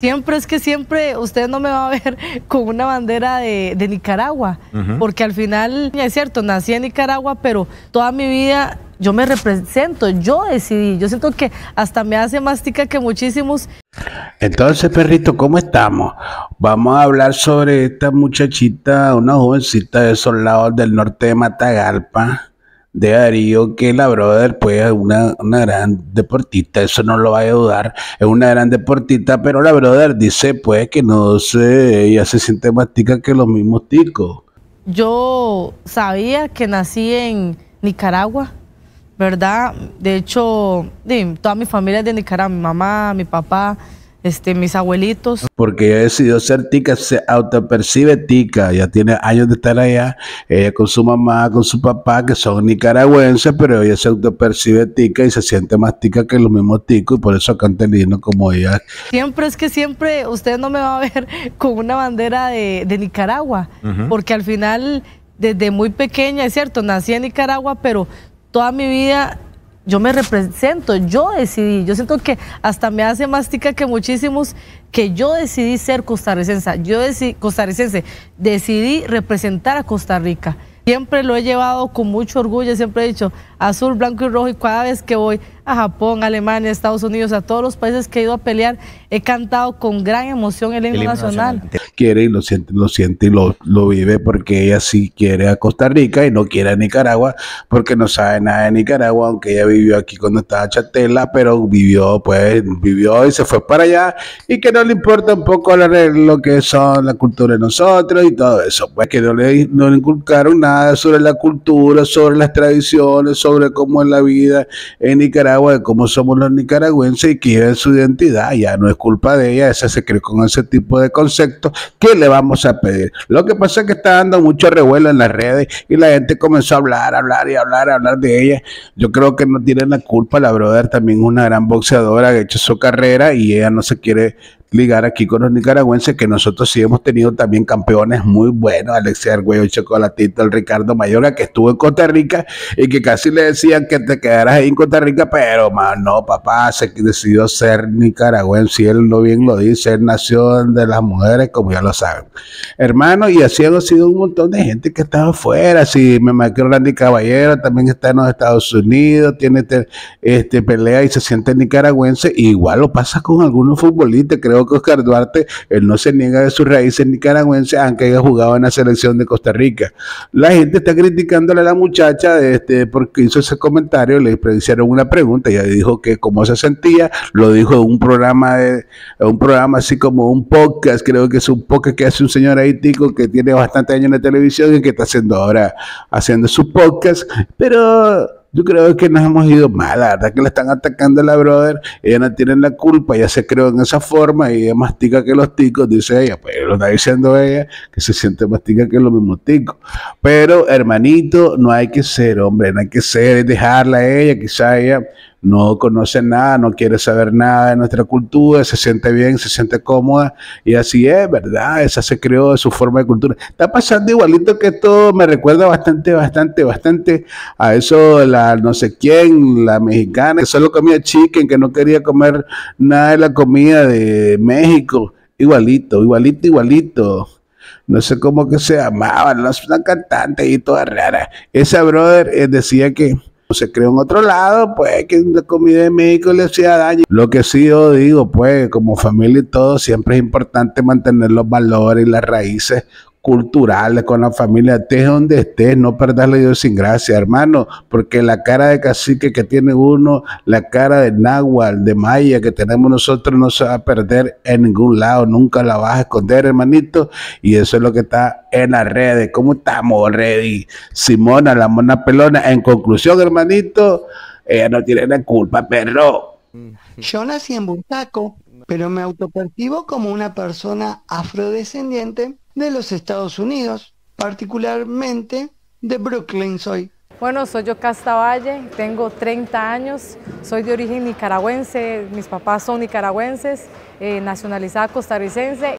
Siempre es que siempre usted no me va a ver con una bandera de, Nicaragua, porque al final, es cierto, nací en Nicaragua, pero toda mi vida yo me represento, yo decidí, yo siento que hasta me hace más tica que muchísimos. Entonces, perrito, ¿cómo estamos? Vamos a hablar sobre esta muchachita, una jovencita de esos lados del norte de Matagalpa, de Darío, que la brother pues es una, una, gran deportista, eso no lo va a dudar, es una gran deportista, pero la brother dice pues que no sé, ella se siente más tica que los mismos ticos. Yo sabía que nací en Nicaragua, ¿verdad? De hecho, toda mi familia es de Nicaragua, mi mamá, mi papá, este, mis abuelitos. Porque ella decidió ser tica, se autopercibe tica, ya tiene años de estar allá, ella con su mamá, con su papá, que son nicaragüenses, pero ella se autopercibe tica y se siente más tica que los mismos ticos y por eso canta el himno como ella. Siempre es que siempre usted no me va a ver con una bandera de, Nicaragua, porque al final, desde muy pequeña, es cierto, nací en Nicaragua, pero toda mi vida yo me represento, yo decidí, yo siento que hasta me hace más tica que muchísimos que yo decidí ser costarricense, yo decidí, costarricense, decidí representar a Costa Rica. Siempre lo he llevado con mucho orgullo, siempre he dicho azul, blanco y rojo y cada vez que voy a Japón, Alemania, Estados Unidos, a todos los países que he ido a pelear, he cantado con gran emoción el himno, nacional quiere y lo siente, lo siente y lo, lo vive porque ella sí quiere a Costa Rica y no quiere a Nicaragua porque no sabe nada de Nicaragua, aunque ella vivió aquí cuando estaba Chatela, pero vivió, pues, vivió y se fue para allá y que no le importa un poco lo que son la cultura de nosotros y todo eso, pues que no le, no inculcaron nada sobre la cultura, sobre las tradiciones, sobre cómo es la vida en Nicaragua, de cómo somos los nicaragüenses y que su identidad, ya no es culpa de ella, esa se creó con ese tipo de conceptos ¿qué le vamos a pedir? Lo que pasa es que está dando mucho revuelo en las redes y la gente comenzó a hablar, hablar y hablar, hablar de ella. Yo creo que no tiene la culpa, la brother también una gran boxeadora que ha hecho su carrera y ella no se quiere ligar aquí con los nicaragüenses, que nosotros sí hemos tenido también campeones muy buenos, Alexia y Chocolatito, el Ricardo Mayorga, que estuvo en Costa Rica y que casi le decían que te quedaras ahí en Costa Rica, pero man, no, papá, se decidió ser nicaragüense, y él lo bien lo dice, él nació de las mujeres, como ya lo saben. Hermano, y así ha sido un montón de gente que estaba afuera, si me imagino Randy Caballero, también está en los Estados Unidos, tiene este, este, pelea y se siente nicaragüense, igual lo pasa con algunos futbolistas, creo Oscar Duarte, él no se niega de sus raíces nicaragüenses, aunque haya jugado en la selección de Costa Rica. La gente está criticándole a la muchacha de este, porque hizo ese comentario, le hicieron una pregunta, ella dijo que cómo se sentía, lo dijo en un programa, de, un programa así como un podcast, creo que es un podcast que hace un señor tico que tiene bastante años en la televisión y que está haciendo ahora, haciendo su podcast, pero yo creo que nos hemos ido mal, la verdad que le están atacando a la brother, ella no tiene la culpa, ella se creó en esa forma y ella mastica que los ticos, dice ella, pues lo está diciendo ella, que se siente tica que los mismos ticos. Pero hermanito, no hay que ser, hombre, no hay que ser, es dejarla a ella, quizá ella no conoce nada, no quiere saber nada de nuestra cultura, se siente bien, se siente cómoda y así es, ¿verdad? Esa se creó de su forma de cultura. Está pasando igualito que todo, me recuerda bastante, bastante, bastante a eso, la no sé quién, la mexicana, que solo comía chicken, que no quería comer nada de la comida de México. Igualito, igualito, igualito no sé cómo que se llamaba, una cantantes y toda rara. Esa brother eh, decía que pues, se creó en otro lado, pues que la comida de México le hacía daño. Lo que sí yo digo, pues como familia y todo, siempre es importante mantener los valores y las raíces culturales con la familia, estés donde estés, no perderle dios sin gracia hermano, porque la cara de cacique que tiene uno, la cara de náhuatl, de maya que tenemos nosotros, no se va a perder en ningún lado, nunca la vas a esconder, hermanito, y eso es lo que está en las redes. ¿Cómo estamos, Reddy? Simona, la mona pelona, en conclusión, hermanito, ella no tiene la culpa, perro. Yo nací en Buntaco pero me autopercibo como una persona afrodescendiente de los Estados Unidos, particularmente de Brooklyn soy. Bueno, soy Casta Valle, tengo 30 años, soy de origen nicaragüense, mis papás son nicaragüenses, eh, nacionalizada costarricense.